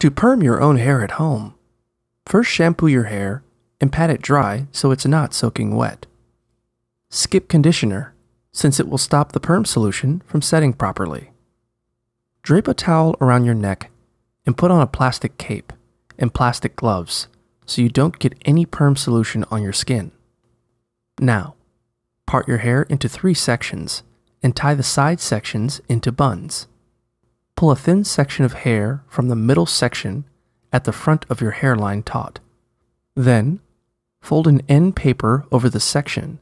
To perm your own hair at home, first shampoo your hair and pat it dry so it's not soaking wet. Skip conditioner, since it will stop the perm solution from setting properly. Drape a towel around your neck and put on a plastic cape and plastic gloves so you don't get any perm solution on your skin. Now, part your hair into three sections and tie the side sections into buns. Pull a thin section of hair from the middle section at the front of your hairline taut. Then, fold an end paper over the section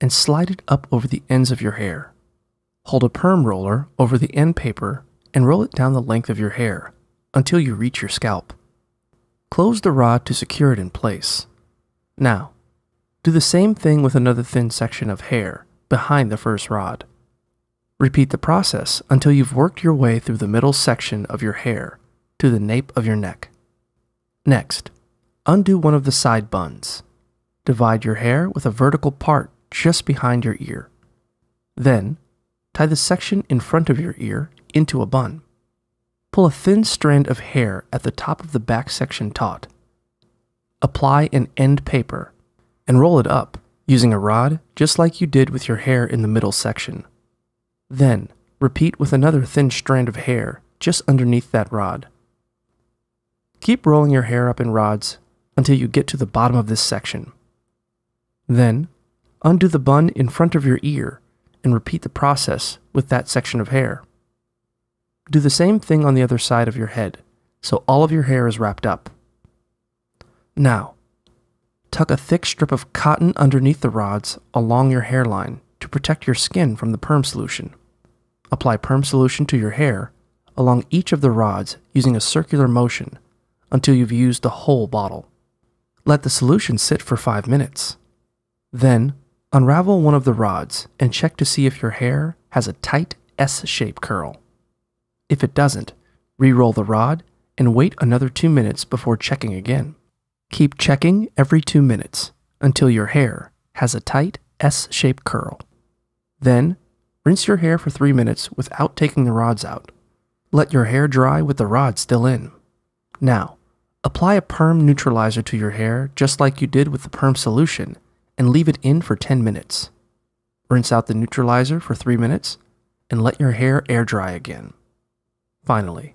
and slide it up over the ends of your hair. Hold a perm roller over the end paper and roll it down the length of your hair until you reach your scalp. Close the rod to secure it in place. Now, do the same thing with another thin section of hair behind the first rod. Repeat the process until you've worked your way through the middle section of your hair to the nape of your neck. Next, undo one of the side buns. Divide your hair with a vertical part just behind your ear. Then, tie the section in front of your ear into a bun. Pull a thin strand of hair at the top of the back section taut. Apply an end paper and roll it up using a rod just like you did with your hair in the middle section. Then, repeat with another thin strand of hair just underneath that rod. Keep rolling your hair up in rods until you get to the bottom of this section. Then, undo the bun in front of your ear and repeat the process with that section of hair. Do the same thing on the other side of your head, so all of your hair is wrapped up. Now, tuck a thick strip of cotton underneath the rods along your hairline to protect your skin from the perm solution. Apply perm solution to your hair along each of the rods using a circular motion until you've used the whole bottle. Let the solution sit for 5 minutes. Then, unravel one of the rods and check to see if your hair has a tight S-shaped curl. If it doesn't, re-roll the rod and wait another 2 minutes before checking again. Keep checking every 2 minutes until your hair has a tight S-shaped curl. Then, Rinse your hair for three minutes without taking the rods out. Let your hair dry with the rods still in. Now, apply a perm neutralizer to your hair just like you did with the perm solution and leave it in for 10 minutes. Rinse out the neutralizer for 3 minutes and let your hair air dry again. Finally,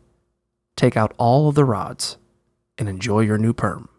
take out all of the rods and enjoy your new perm.